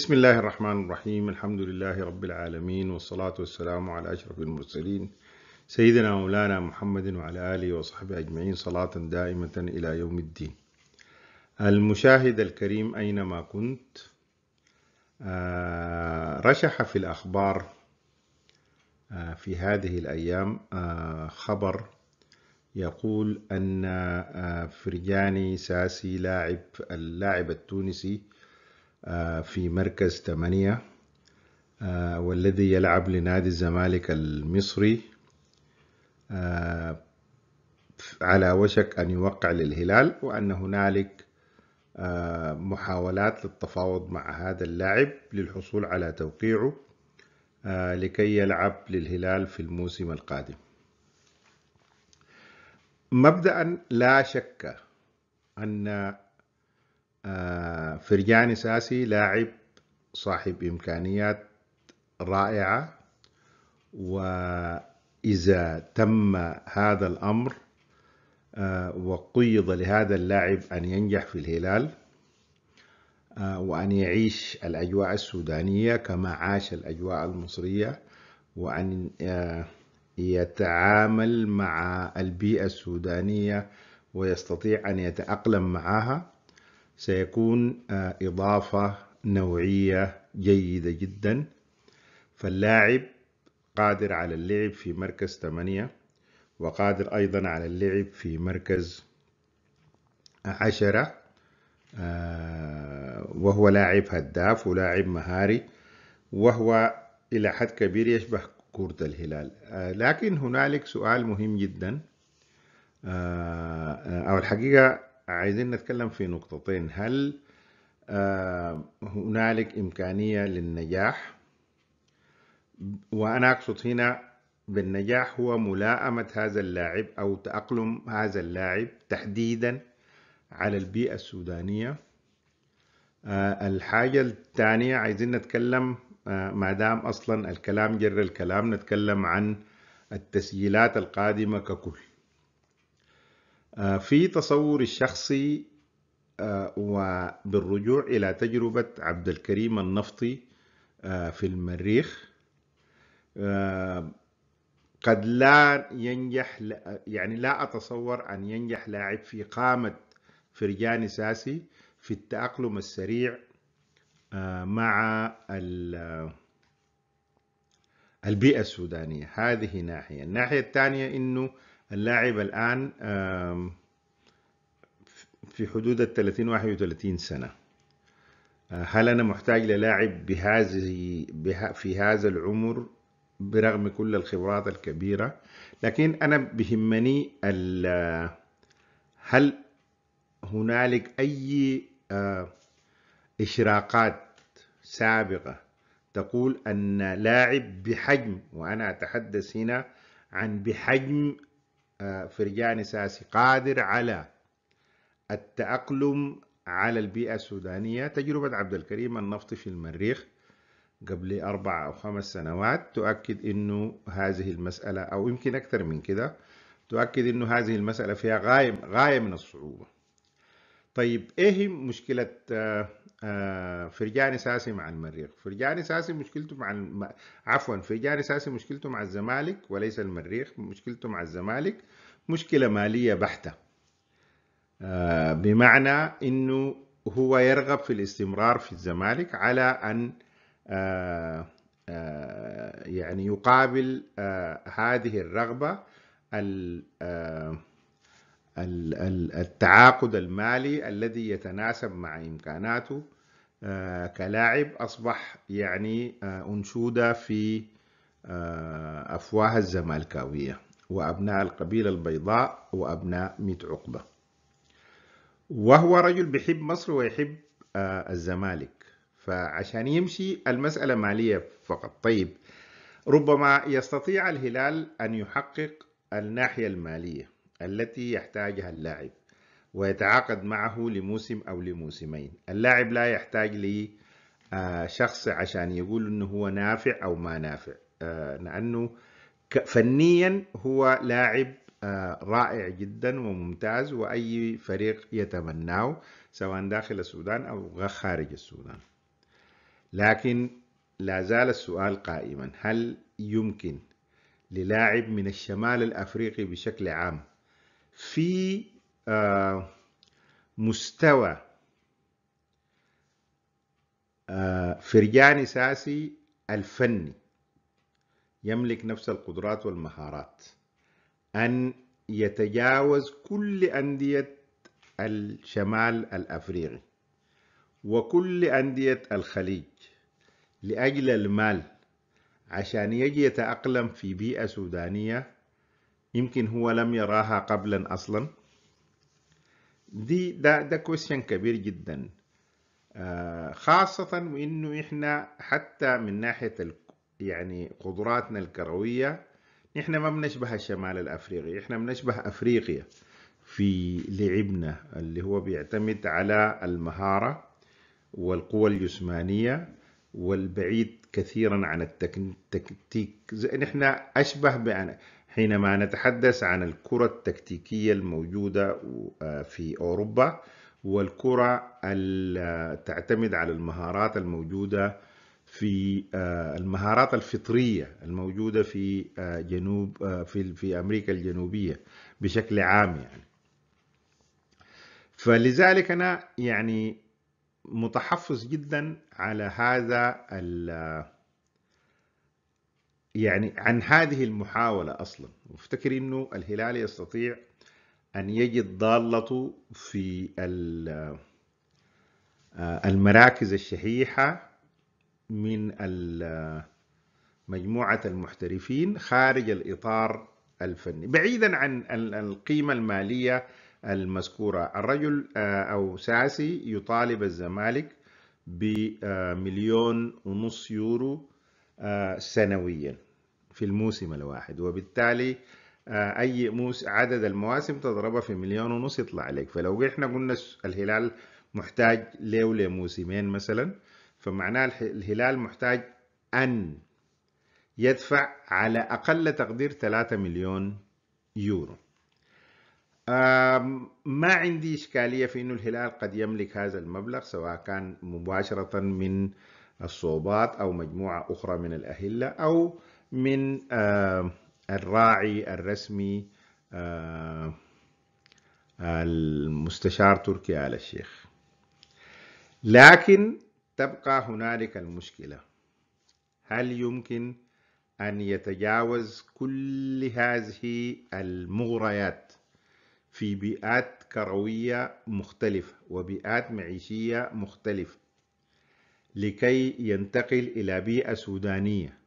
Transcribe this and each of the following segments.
بسم الله الرحمن الرحيم الحمد لله رب العالمين والصلاة والسلام على أشرف المرسلين سيدنا مولانا محمد وعلى آله وصحبه أجمعين صلاة دائمة إلى يوم الدين المشاهد الكريم أينما كنت آه، رشح في الأخبار آه، في هذه الأيام آه، خبر يقول أن فرجاني ساسي لاعب اللاعب التونسي آه، في مركز 8 آه، والذي يلعب لنادي الزمالك المصري آه، على وشك أن يوقع للهلال وأن هنالك محاولات للتفاوض مع هذا اللاعب للحصول على توقيعه لكي يلعب للهلال في الموسم القادم مبدأ لا شك أن آه، فرجاني ساسي لاعب صاحب إمكانيات رائعة وإذا تم هذا الأمر آه، وقيض لهذا اللاعب أن ينجح في الهلال آه، وأن يعيش الأجواء السودانية كما عاش الأجواء المصرية وأن يتعامل مع البيئة السودانية ويستطيع أن يتأقلم معها سيكون آه، إضافة نوعية جيدة جدا فاللاعب قادر على اللعب في مركز 8 وقادر أيضا على اللعب في مركز 10 آه، وهو لاعب هداف ولاعب مهاري وهو إلى حد كبير يشبه كرة الهلال آه، لكن هنالك سؤال مهم جدا أو الحقيقة عايزين نتكلم في نقطتين هل آه، هنالك إمكانية للنجاح وأنا أقصد هنا بالنجاح هو ملاءمة هذا اللاعب أو تأقلم هذا اللاعب تحديدا على البيئة السودانية آه، الحاجة الثانية عايزين نتكلم آه، ما دام أصلا الكلام جر الكلام نتكلم عن التسجيلات القادمة ككل آه، في تصوري الشخصي آه، وبالرجوع إلى تجربة عبد الكريم النفطي آه، في المريخ قد لا ينجح يعني لا أتصور أن ينجح لاعب في قامة فرجاني ساسي في التأقلم السريع مع البيئة السودانية هذه ناحية الناحية الثانية أنه اللاعب الآن في حدود ال 30 31 سنة آه، هل أنا محتاج للاعب بهذه في هذا العمر برغم كل الخبرات الكبيرة لكن أنا بهمني هل هنالك أي آه، إشراقات سابقة تقول أن لاعب بحجم وأنا أتحدث هنا عن بحجم آه، فرجان ساسي قادر على التأقلم على البيئة السودانية تجربة عبد الكريم النفطي في المريخ قبل أربع أو خمس سنوات تؤكد أنه هذه المسألة أو يمكن أكثر من كده تؤكد أنه هذه المسألة فيها غاية, غاية من الصعوبة طيب إيه مشكلة آه، آه، فرجاني ساسي مع المريخ فرجاني ساسي مشكلته مع الم... عفوا فرجاني ساسي مشكلته مع الزمالك وليس المريخ مشكلته مع الزمالك مشكلة مالية بحتة آه بمعنى انه هو يرغب في الاستمرار في الزمالك على ان آه آه يعني يقابل آه هذه الرغبة آه، التعاقد المالي الذي يتناسب مع إمكاناته آه، كلاعب أصبح يعني آه، أنشودة في آه، أفواه الزمالكاوية وأبناء القبيلة البيضاء وأبناء ميت عقبة وهو رجل بيحب مصر ويحب الزمالك فعشان يمشي المسألة مالية فقط طيب ربما يستطيع الهلال أن يحقق الناحية المالية التي يحتاجها اللاعب ويتعاقد معه لموسم أو لموسمين اللاعب لا يحتاج لشخص آه، عشان يقول أنه هو نافع أو ما نافع آه، لأنه فنيا هو لاعب آه، رائع جدا وممتاز وأي فريق يتمناه سواء داخل السودان أو خارج السودان لكن لا زال السؤال قائما هل يمكن للاعب من الشمال الأفريقي بشكل عام في آه، مستوى آه، فرجان ساسي الفني يملك نفس القدرات والمهارات ان يتجاوز كل انديه الشمال الافريقي وكل انديه الخليج لاجل المال عشان يجي يتاقلم في بيئه سودانيه يمكن هو لم يراها قبلا اصلا دي ده ده كويشن كبير جدا آه، خاصة وإنه إحنا حتى من ناحية يعني قدراتنا الكروية إحنا ما بنشبه الشمال الأفريقي إحنا بنشبه أفريقيا في لعبنا اللي هو بيعتمد على المهارة والقوة الجسمانية والبعيد كثيرا عن التكتيك نحن أشبه بأن حينما نتحدث عن الكرة التكتيكية الموجودة في أوروبا والكرة تعتمد على المهارات الموجودة في آه، المهارات الفطرية الموجودة في آه، جنوب آه، في في أمريكا الجنوبية بشكل عام يعني فلذلك أنا يعني متحفظ جدا على هذا يعني عن هذه المحاولة أصلا وافتكر أنه الهلال يستطيع أن يجد ضالته في آه، المراكز الشحيحة من مجموعة المحترفين خارج الإطار الفني بعيدا عن القيمة المالية المذكورة الرجل آه، أو ساسي يطالب الزمالك بمليون ونص يورو آه، سنويا في الموسم الواحد وبالتالي آه، اي موس عدد المواسم تضربها في مليون ونص يطلع عليك فلو احنا قلنا الهلال محتاج له لموسمين مثلا فمعناه الهلال محتاج ان يدفع على اقل تقدير 3 مليون يورو ما عندي إشكالية في أنه الهلال قد يملك هذا المبلغ سواء كان مباشرة من الصوبات أو مجموعة أخرى من الأهلة أو من الراعي الرسمي المستشار تركي آل الشيخ لكن تبقى هنالك المشكلة هل يمكن أن يتجاوز كل هذه المغريات في بيئات كروية مختلفة وبيئات معيشية مختلفة لكي ينتقل إلى بيئة سودانية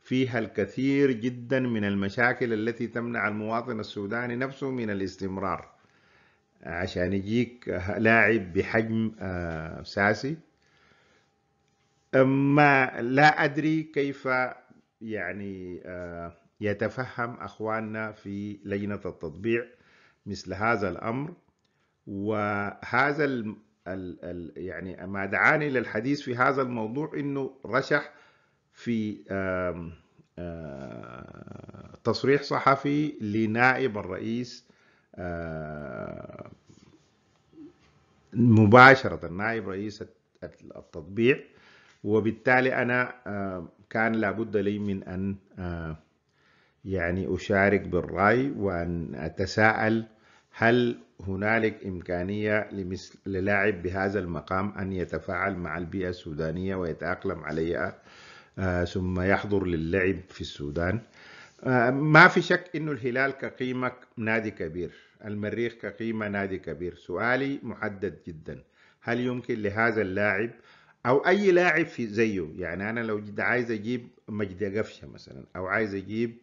فيها الكثير جدا من المشاكل التي تمنع المواطن السوداني نفسه من الاستمرار عشان يجيك لاعب بحجم آه، ساسي ما لا أدري كيف يعني آه، يتفهم أخواننا في لجنة التطبيع مثل هذا الأمر وهذا ال ال يعني ما دعاني للحديث في هذا الموضوع انه رشح في آم آم تصريح صحفي لنائب الرئيس مباشرة نائب رئيس التطبيع وبالتالي أنا كان لابد لي من أن يعني أشارك بالرأي وأن أتساءل هل هنالك إمكانية لمثل للاعب بهذا المقام أن يتفاعل مع البيئة السودانية ويتأقلم عليها آه، ثم يحضر للعب في السودان آه، ما في شك أنه الهلال كقيمة نادي كبير المريخ كقيمة نادي كبير سؤالي محدد جدا هل يمكن لهذا اللاعب أو أي لاعب في زيه يعني أنا لو عايز أجيب مجد قفشة مثلا أو عايز أجيب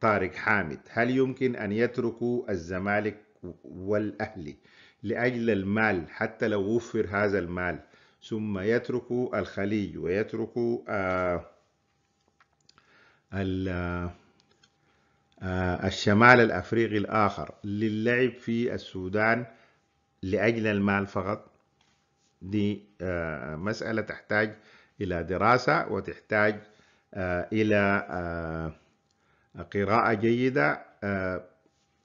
طارق حامد هل يمكن أن يتركوا الزمالك والأهل لأجل المال حتى لو وفر هذا المال ثم يترك الخليج ويترك آه، آه، الشمال الأفريقي الآخر للعب في السودان لأجل المال فقط دي آه، مسألة تحتاج إلى دراسة وتحتاج إلى قراءة جيدة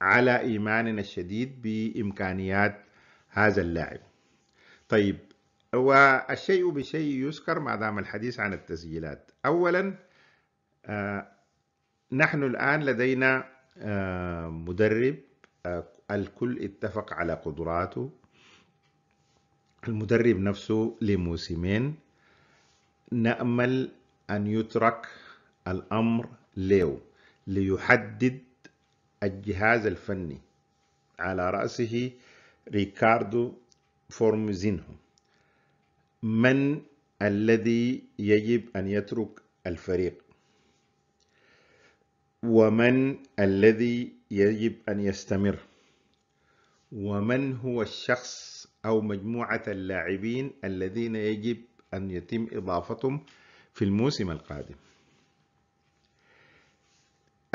على إيماننا الشديد بإمكانيات هذا اللاعب طيب والشيء بشيء يذكر ما دام الحديث عن التسجيلات أولا آه نحن الآن لدينا آه مدرب آه الكل اتفق على قدراته المدرب نفسه لموسمين نأمل أن يترك الأمر له ليحدد الجهاز الفني على رأسه ريكاردو فورمزينو من الذي يجب أن يترك الفريق ومن الذي يجب أن يستمر ومن هو الشخص أو مجموعة اللاعبين الذين يجب أن يتم إضافتهم في الموسم القادم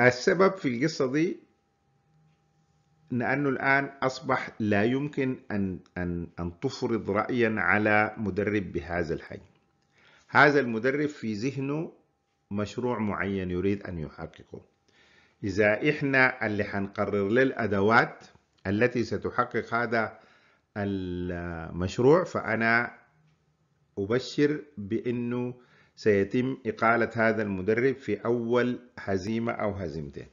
السبب في القصة دي لأنه الآن أصبح لا يمكن أن أن أن تفرض رأيا على مدرب بهذا الحجم. هذا المدرب في ذهنه مشروع معين يريد أن يحققه. إذا إحنا اللي حنقرر للأدوات التي ستحقق هذا المشروع فأنا أبشر بأنه سيتم إقالة هذا المدرب في أول هزيمة أو هزيمتين.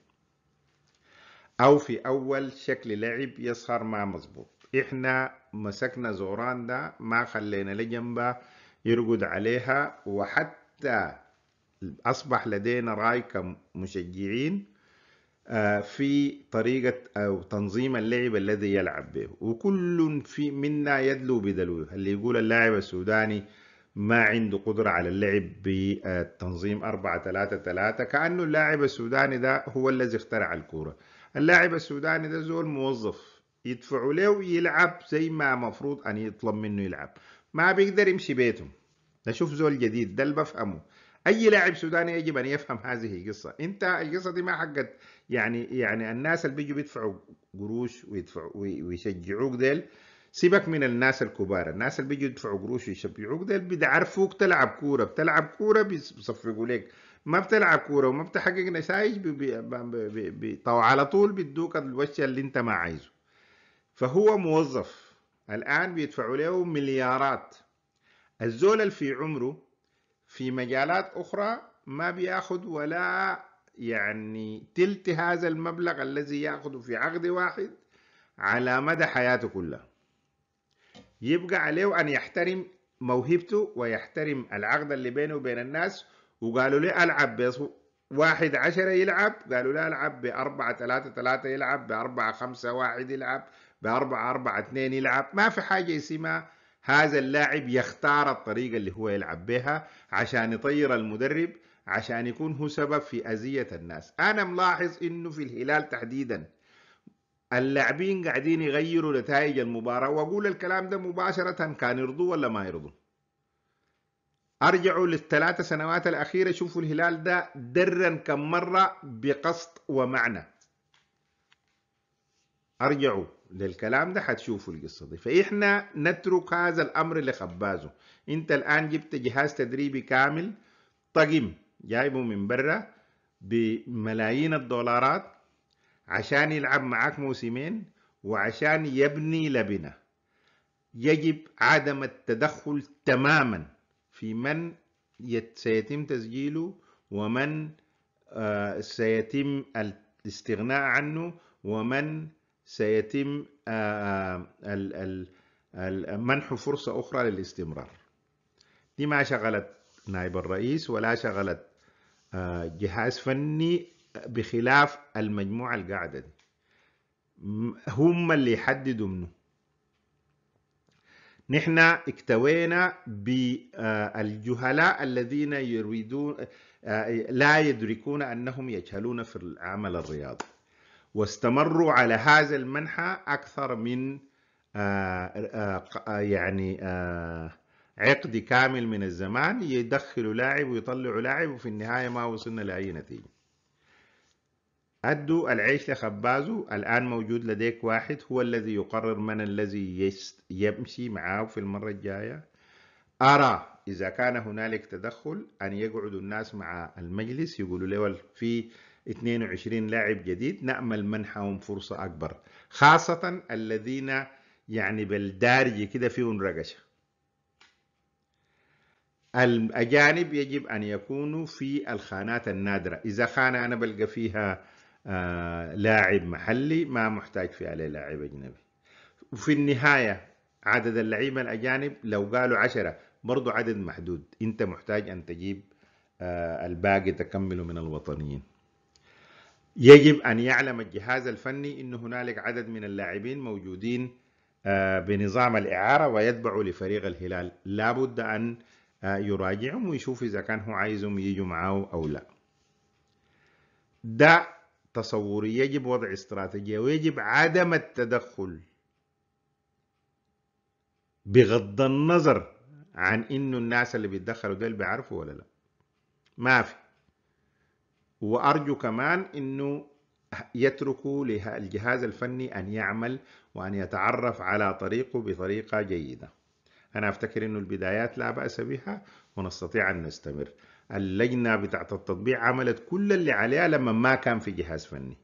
أو في أول شكل لعب يظهر ما مظبوط إحنا مسكنا زوران ده ما خلينا لجنبه يرقد عليها وحتى أصبح لدينا رأي كمشجعين آه، في طريقة أو تنظيم اللعب الذي يلعب به وكل في منا يدلو بدلوه اللي يقول اللاعب السوداني ما عنده قدرة على اللعب بالتنظيم 4 3 3 كأنه اللاعب السوداني ده هو الذي اخترع الكورة اللاعب السوداني ده زول موظف يدفعوا له ويلعب زي ما مفروض ان يطلب منه يلعب ما بيقدر يمشي بيتهم نشوف زول جديد ده اللي بفهمه اي لاعب سوداني يجب ان يفهم هذه القصه انت القصه دي ما حقت يعني يعني الناس اللي بيجوا بيدفعوا قروش ويدفعوا ويشجعوك ديل سيبك من الناس الكبار الناس اللي بيجوا يدفعوا قروش ويشجعوك ديل بيعرفوك تلعب كوره بتلعب كوره بيصفقوا لك ما بتلعب كوره وما بتحقق نتائج على طول بيدوك الوش اللي انت ما عايزه فهو موظف الان بيدفعوا له مليارات الزول اللي في عمره في مجالات اخرى ما بياخذ ولا يعني تلت هذا المبلغ الذي ياخذه في عقد واحد على مدى حياته كلها يبقى عليه ان يحترم موهبته ويحترم العقد اللي بينه وبين الناس وقالوا لي ألعب ب واحد عشرة يلعب قالوا لا ألعب بأربعة ثلاثة ثلاثة يلعب بأربعة خمسة واحد يلعب بأربعة أربعة اثنين يلعب ما في حاجة اسمها هذا اللاعب يختار الطريقة اللي هو يلعب بها عشان يطير المدرب عشان يكون هو سبب في أذية الناس أنا ملاحظ إنه في الهلال تحديدا اللاعبين قاعدين يغيروا نتائج المباراة وأقول الكلام ده مباشرة كان يرضوا ولا ما يرضوا ارجعوا للثلاثة سنوات الأخيرة شوفوا الهلال ده درا كم مرة بقصد ومعنى ارجعوا للكلام ده حتشوفوا القصة دي فإحنا نترك هذا الأمر لخبازه أنت الآن جبت جهاز تدريبي كامل طقم جايبه من برا بملايين الدولارات عشان يلعب معاك موسمين وعشان يبني لبنه يجب عدم التدخل تماما في من سيتم تسجيله ومن آه، سيتم الاستغناء عنه ومن سيتم آه، آه، منح فرصة أخرى للاستمرار دي ما شغلت نائب الرئيس ولا شغلت جهاز فني بخلاف المجموعة القاعدة دي هم اللي يحددوا منه نحن اكتوينا بالجهلاء الذين يريدون لا يدركون أنهم يجهلون في العمل الرياضي واستمروا على هذا المنحى أكثر من آه، آه، آه، يعني عقد كامل من الزمان يدخلوا لاعب ويطلعوا لاعب وفي النهاية ما وصلنا لأي نتيجة أدوا العيش لخبازه الآن موجود لديك واحد هو الذي يقرر من الذي يمشي معه في المرة الجاية أرى إذا كان هنالك تدخل أن يقعدوا الناس مع المجلس يقولوا له في 22 لاعب جديد نأمل منحهم فرصة أكبر خاصة الذين يعني بالدارجة كده فيهم رقشة الأجانب يجب أن يكونوا في الخانات النادرة إذا خانة أنا بلقى فيها آه، لاعب محلي ما محتاج في عليه لاعب أجنبي وفي النهاية عدد اللعيبة الأجانب لو قالوا عشرة برضو عدد محدود أنت محتاج أن تجيب آه، الباقي تكمله من الوطنيين يجب أن يعلم الجهاز الفني أن هنالك عدد من اللاعبين موجودين آه، بنظام الإعارة ويتبعوا لفريق الهلال لابد أن يراجعهم ويشوف إذا كان هو عايزهم يجوا معه أو لا ده تصوري يجب وضع استراتيجية ويجب عدم التدخل بغض النظر عن انه الناس اللي بيتدخلوا ديل بيعرفوا ولا لا ما في وارجو كمان انه يتركوا للجهاز الفني ان يعمل وان يتعرف على طريقه بطريقه جيده انا افتكر انه البدايات لا باس بها ونستطيع ان نستمر اللجنة بتاعة التطبيع عملت كل اللي عليها لما ما كان في جهاز فني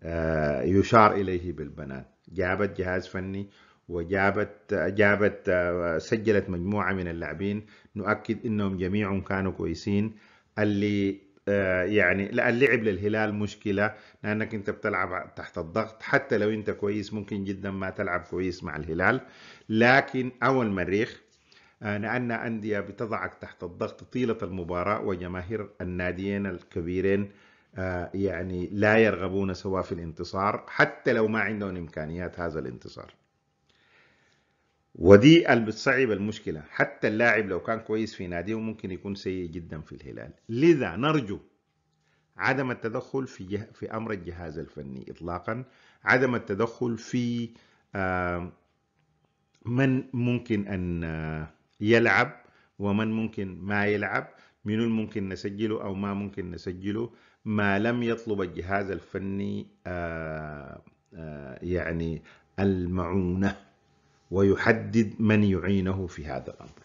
آه، يشار إليه بالبنان جابت جهاز فني وجابت جابت آه، سجلت مجموعة من اللاعبين نؤكد انهم جميعهم كانوا كويسين اللي آه، يعني اللعب للهلال مشكلة لأنك أنت بتلعب تحت الضغط حتى لو أنت كويس ممكن جدا ما تلعب كويس مع الهلال لكن أو المريخ لأن أندية بتضعك تحت الضغط طيلة المباراة وجماهير الناديين الكبيرين آه، يعني لا يرغبون سوى في الانتصار حتى لو ما عندهم إمكانيات هذا الانتصار ودي بتصعب المشكلة حتى اللاعب لو كان كويس في ناديه ممكن يكون سيء جدا في الهلال لذا نرجو عدم التدخل في, جه... في أمر الجهاز الفني إطلاقا عدم التدخل في من ممكن أن يلعب ومن ممكن ما يلعب من الممكن نسجله أو ما ممكن نسجله ما لم يطلب الجهاز الفني آآ آه، آآ آه، يعني المعونة ويحدد من يعينه في هذا الأمر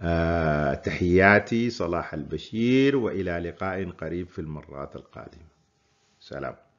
آه، تحياتي صلاح البشير وإلى لقاء قريب في المرات القادمة سلام